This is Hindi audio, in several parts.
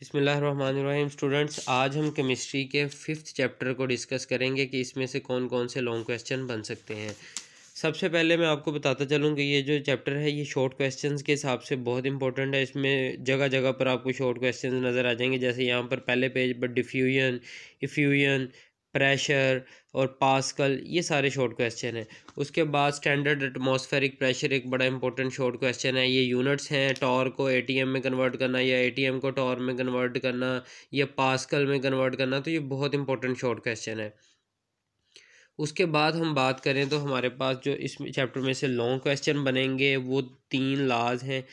बिसमीम स्टूडेंट्स आज हम केमिस्ट्री के फिफ्थ चैप्टर को डिस्कस करेंगे कि इसमें से कौन कौन से लॉन्ग क्वेश्चन बन सकते हैं सबसे पहले मैं आपको बताता चलूँ कि ये जो चैप्टर है ये शॉर्ट क्वेश्चंस के हिसाब से बहुत इंपॉर्टेंट है इसमें जगह जगह पर आपको शॉर्ट क्वेश्चंस नज़र आ जाएंगे जैसे यहाँ पर पहले पेज पर डिफ्यूजन इफ्यूजन प्रेशर और पास्कल ये सारे शॉर्ट क्वेश्चन हैं उसके बाद स्टैंडर्ड एटमॉस्फेरिक प्रेशर एक बड़ा इंपॉर्टेंट शॉर्ट क्वेश्चन है ये यूनिट्स हैं टॉर को एटीएम में कन्वर्ट करना या एटीएम को टॉर में कन्वर्ट करना या पास्कल में कन्वर्ट करना तो ये बहुत इंपॉर्टेंट शॉर्ट क्वेश्चन है उसके बाद हम बात करें तो हमारे पास जो इस चैप्टर में से लॉन्ग क्वेश्चन बनेंगे वो तीन लाज हैं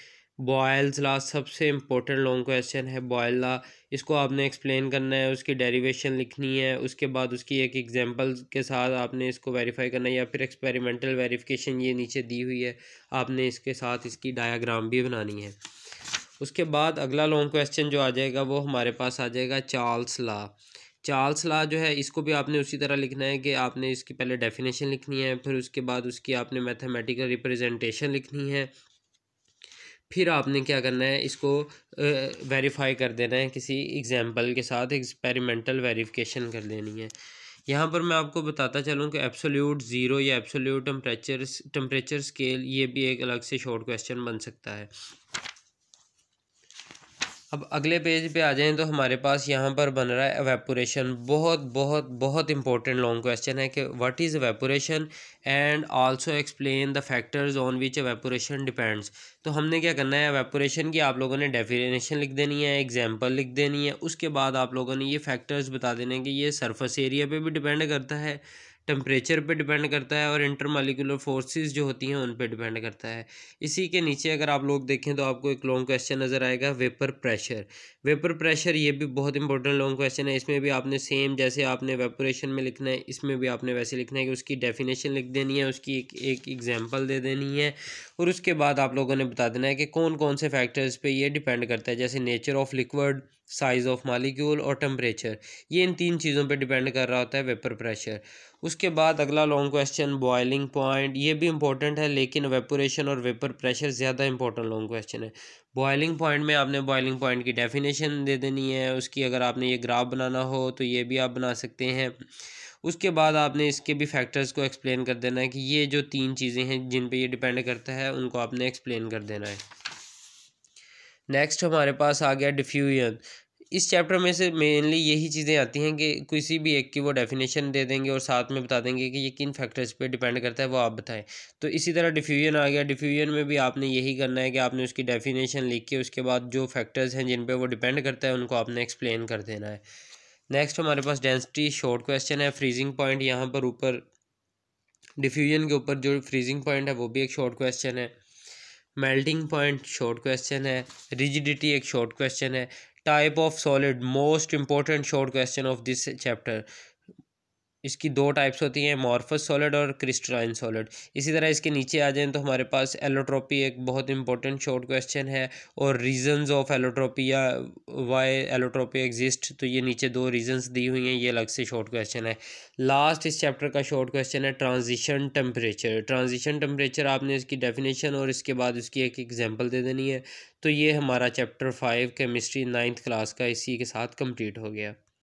बॉयल्स ला सबसे इम्पोर्टेंट लॉन्ग क्वेश्चन है बॉयल ला इसको आपने एक्सप्लेन करना है उसकी डेरिवेशन लिखनी है उसके बाद उसकी एक एग्जांपल के साथ आपने इसको वेरीफाई करना है या फिर एक्सपेरिमेंटल वेरिफिकेशन ये नीचे दी हुई है आपने इसके साथ इसकी डायाग्राम भी बनानी है उसके बाद अगला लॉन्ग क्वेश्चन जो आ जाएगा वो हमारे पास आ जाएगा चार्ल्स ला चार्ल्स ला जो है इसको भी आपने उसी तरह लिखना है कि आपने इसकी पहले डेफिनेशन लिखनी है फिर उसके बाद उसकी आपने मैथमेटिकल रिप्रेजेंटेशन लिखनी है फिर आपने क्या करना है इसको वेरीफाई कर देना है किसी एग्जाम्पल के साथ एक्सपेरिमेंटल वेरिफिकेशन कर देनी है यहाँ पर मैं आपको बताता चलूँ कि एब्सोल्यूट ज़ीरो या एब्सोल्यूट टम्परेचर टम्परेचर स्केल ये भी एक अलग से शॉर्ट क्वेश्चन बन सकता है अब अगले पेज पे आ जाएं तो हमारे पास यहाँ पर बन रहा है एवेपोरेशन बहुत बहुत बहुत इंपॉर्टेंट लॉन्ग क्वेश्चन है कि what is evaporation and also explain the factors on which evaporation depends तो हमने क्या करना है एवेपोरेशन की आप लोगों ने डेफिनेशन लिख देनी है एग्जाम्पल लिख देनी है उसके बाद आप लोगों ने ये फैक्टर्स बता देने कि ये सर्फस एरिया पर भी डिपेंड करता है टेम्परेचर पे डिपेंड करता है और इंटरमालिकुलर फोर्सेस जो होती हैं उन पे डिपेंड करता है इसी के नीचे अगर आप लोग देखें तो आपको एक लॉन्ग क्वेश्चन नज़र आएगा वेपर प्रेशर वेपर प्रेशर ये भी बहुत इंपॉर्टेंट लॉन्ग क्वेश्चन है इसमें भी आपने सेम जैसे आपने वेपोरेशन में लिखना है इसमें भी आपने वैसे लिखना है कि उसकी डेफिनेशन लिख देनी है उसकी एक एक एग्जाम्पल दे देनी है और उसके बाद आप लोगों ने बता देना है कि कौन कौन से फैक्टर्स पर यह डिपेंड करता है जैसे nature of liquid size of molecule और टम्परेचर ये इन तीन चीज़ों पे डिपेंड कर रहा होता है वेपर प्रेशर उसके बाद अगला लॉन्ग क्वेश्चन बॉयलिंग पॉइंट ये भी इंपॉर्टेंट है लेकिन वेपोरेशन और वेपर प्रेशर ज़्यादा इंपॉर्टेंट लॉन्ग क्वेश्चन है बॉयलिंग पॉइंट में आपने बॉयलिंग पॉइंट की डेफिनेशन दे देनी है उसकी अगर आपने ये ग्राफ बनाना हो तो ये भी आप बना सकते हैं उसके बाद आपने इसके भी फैक्टर्स को एक्सप्लेन कर देना है कि ये जो तीन चीज़ें हैं जिन पर ये डिपेंड करता है उनको आपने एक्सप्लेन कर देना है नेक्स्ट हमारे पास आ गया डिफ्यूजन इस चैप्टर में से मेनली यही चीज़ें आती हैं कि किसी भी एक की वो डेफिनेशन दे देंगे और साथ में बता देंगे कि ये किन फैक्टर्स पे डिपेंड करता है वो आप बताएं तो इसी तरह डिफ्यूजन आ गया डिफ्यूजन में भी आपने यही करना है कि आपने उसकी डेफिनेशन लिख के उसके बाद जो फैक्टर्स हैं जिन पर वो डिपेंड करता है उनको आपने एक्सप्लेन कर देना है नेक्स्ट हमारे पास डेंसिटी शॉर्ट क्वेश्चन है फ्रीजिंग पॉइंट यहाँ पर ऊपर डिफ्यूजन के ऊपर जो फ्रीजिंग पॉइंट है वो भी एक शॉर्ट क्वेश्चन है मेल्टिंग पॉइंट शॉर्ट क्वेश्चन है रिजिडिटी एक शॉर्ट क्वेश्चन है type of solid most important short question of this chapter इसकी दो टाइप्स होती हैं मॉर्फस सॉलिड और क्रिस्टलाइन सॉलिड इसी तरह इसके नीचे आ जाएं तो हमारे पास एलोट्रोपी एक बहुत इंपॉर्टेंट शॉर्ट क्वेश्चन है और रीजंस ऑफ एलोट्रोपी या वाई एलोट्रोपी एग्जिस्ट तो ये नीचे दो रीजंस दी हुई हैं ये अलग से शॉर्ट क्वेश्चन है लास्ट इस चैप्टर का शॉर्ट क्वेश्चन है ट्रांजिशन टेम्परेचर ट्रांजिशन टेम्परेचर आपने इसकी डेफिनेशन और इसके बाद उसकी एक एग्जाम्पल दे देनी है तो ये हमारा chapter five chemistry ninth class का इसी के साथ कम्प्लीट हो गया